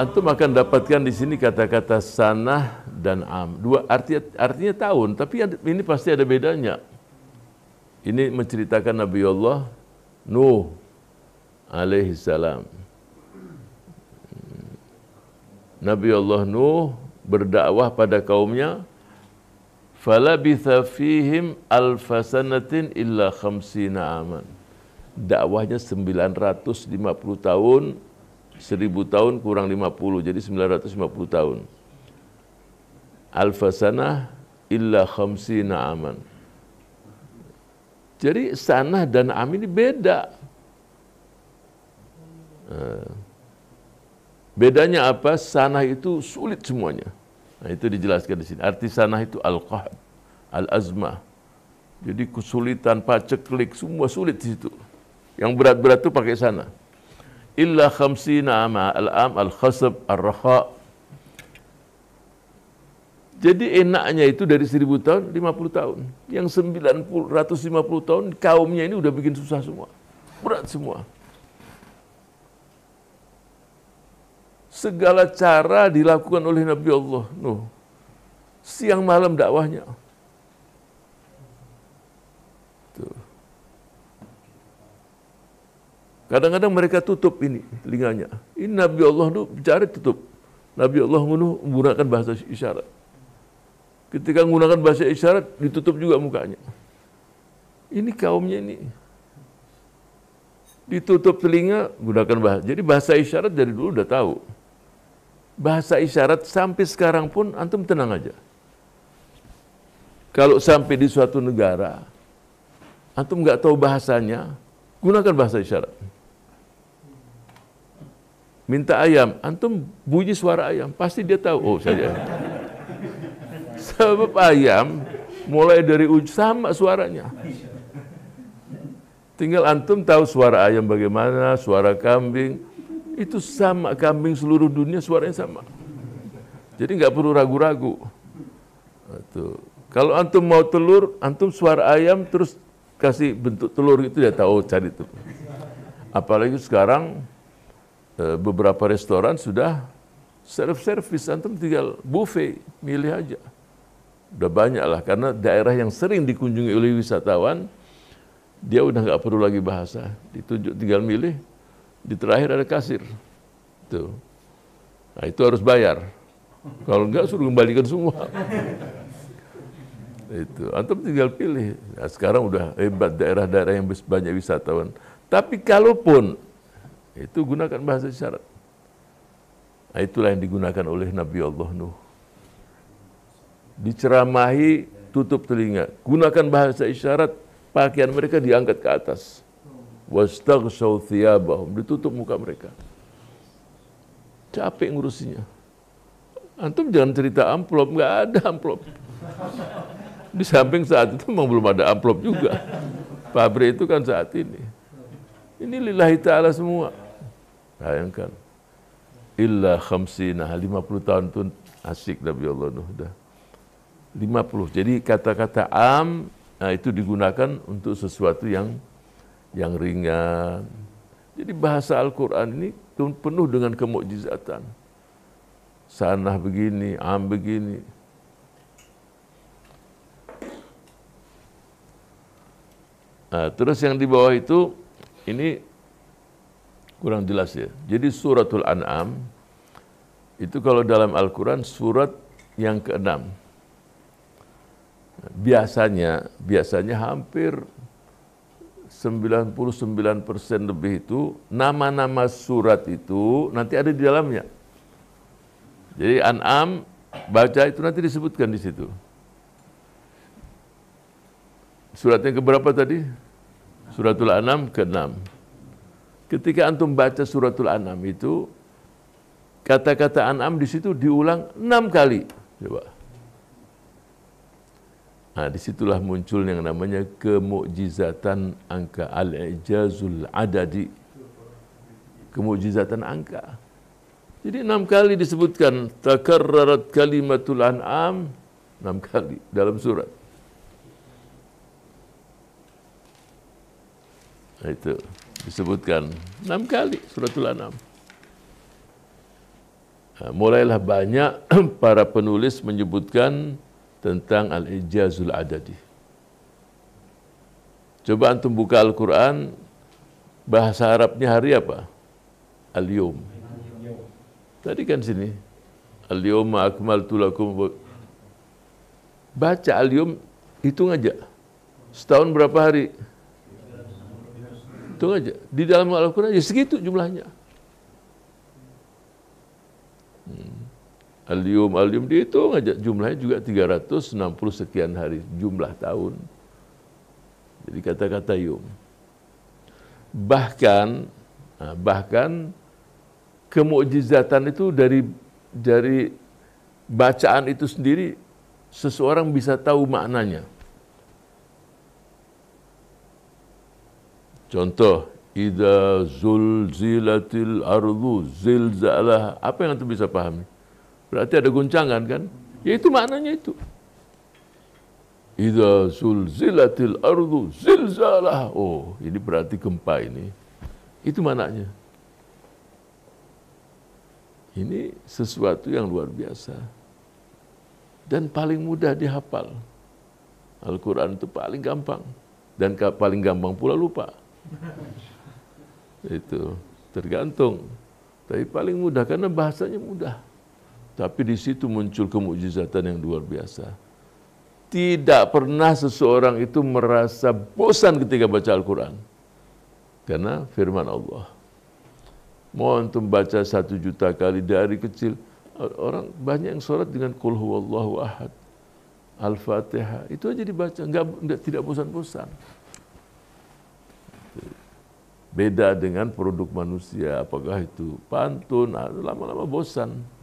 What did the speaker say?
antum akan dapatkan di sini kata-kata sanah dan am. Dua arti artinya tahun, tapi ini pasti ada bedanya. Ini menceritakan Nabi Allah Nuh alaihi salam. Nabi Allah Nuh berdakwah pada kaumnya falabitha fihim alfasanatin illa khamsina aman. Dakwahnya 950 tahun seribu tahun kurang 50, jadi 950 tahun. Alfasanah illa khamsi aman. Jadi sanah dan amin ini beda. Eh, bedanya apa? Sanah itu sulit semuanya. Nah, itu dijelaskan di sini. Arti sanah itu al-qahd, al azma. Jadi kesulitan, paceklik, semua sulit di situ. Yang berat-berat itu pakai sanah. إلا khamsina ama al-am al-khasab al jadi enaknya itu dari 1000 tahun 50 tahun. Yang lima puluh tahun kaumnya ini udah bikin susah semua. Berat semua. Segala cara dilakukan oleh Nabi Allah Nuh. Siang malam dakwahnya. Kadang-kadang mereka tutup ini telinganya. Ini Nabi Allah itu bicara tutup. Nabi Allah menggunakan bahasa isyarat. Ketika menggunakan bahasa isyarat, ditutup juga mukanya. Ini kaumnya ini. Ditutup telinga, gunakan bahasa. Jadi bahasa isyarat dari dulu udah tahu. Bahasa isyarat sampai sekarang pun antum tenang aja. Kalau sampai di suatu negara, antum nggak tahu bahasanya, gunakan bahasa isyarat minta ayam, antum bunyi suara ayam, pasti dia tahu. Oh, saya. Sebab ayam mulai dari ujung sama suaranya. Tinggal antum tahu suara ayam bagaimana, suara kambing. Itu sama, kambing seluruh dunia suaranya sama. Jadi nggak perlu ragu-ragu. Kalau antum mau telur, antum suara ayam terus kasih bentuk telur itu dia tahu cari itu. Apalagi sekarang Eh, beberapa restoran sudah self-service, antum tinggal buffet, milih aja. Udah banyak lah, karena daerah yang sering dikunjungi oleh wisatawan, dia udah nggak perlu lagi bahasa, ditunjuk tinggal milih, di terakhir ada kasir. Tuh. Nah itu harus bayar. Kalau enggak suruh kembalikan semua. itu antum tinggal pilih. Nah, sekarang udah hebat daerah-daerah yang banyak wisatawan. Tapi kalaupun itu gunakan bahasa isyarat. Nah, itulah yang digunakan oleh Nabi Allah Nuh. Diceramahi, tutup telinga. Gunakan bahasa isyarat, pakaian mereka diangkat ke atas. Wastaghsaw thiyabahum, ditutup muka mereka. Capek ngurusinya. Antum jangan cerita amplop, nggak ada amplop. Di samping saat itu memang belum ada amplop juga. Pabrik itu kan saat ini. Ini lillahi ta'ala semua. Bayangkan. Illa khamsina, 50 tahun itu asik Nabi Allah Nuh dah. 50. Jadi kata-kata am nah itu digunakan untuk sesuatu yang yang ringan. Jadi bahasa Al-Quran ini penuh dengan kemukjizatan. Sanah begini, am begini. Nah, terus yang di bawah itu ini kurang jelas ya. Jadi suratul An'am itu kalau dalam Al-Quran surat yang keenam. Biasanya, biasanya hampir 99% lebih itu nama-nama surat itu nanti ada di dalamnya. Jadi An'am baca itu nanti disebutkan di situ. suratnya yang keberapa tadi? Suratul An'am ke-6 ketika antum baca suratul An'am itu kata-kata An'am di situ diulang enam kali. Coba. Nah, disitulah muncul yang namanya kemujizatan angka al-ijazul adadi. kemujizatan angka. Jadi enam kali disebutkan takarrarat kalimatul an'am enam kali dalam surat. Nah, itu disebutkan enam kali suratul anam. Nah, mulailah banyak para penulis menyebutkan tentang al-ijazul adadi. Coba antum buka Al-Quran, bahasa Arabnya hari apa? Al-Yum. Tadi kan sini. Al-Yumma akmaltu tulakum Baca Al-Yum, hitung aja. Setahun berapa hari? Hitung aja. Di dalam Al-Quran ya segitu jumlahnya. Hmm. Alium, alium dihitung aja. Jumlahnya juga 360 sekian hari. Jumlah tahun. Jadi kata-kata yum. Bahkan, nah, bahkan kemujizatan itu dari dari bacaan itu sendiri seseorang bisa tahu maknanya. Contoh, Ida zulzilatil ardu zilzalah. Apa yang itu bisa pahami? Berarti ada guncangan kan? Ya itu maknanya itu. Ida zulzilatil ardu zilzalah. Oh, ini berarti gempa ini. Itu maknanya. Ini sesuatu yang luar biasa. Dan paling mudah dihafal. Al-Quran itu paling gampang. Dan paling gampang pula lupa itu tergantung. Tapi paling mudah karena bahasanya mudah. Tapi di situ muncul kemujizatan yang luar biasa. Tidak pernah seseorang itu merasa bosan ketika baca Al-Quran. Karena firman Allah. Mau antum baca satu juta kali dari kecil. Orang banyak yang sholat dengan kul huwallahu ahad. Al-Fatihah. Itu aja dibaca. Enggak, enggak tidak bosan-bosan beda dengan produk manusia apakah itu pantun ah, lama-lama bosan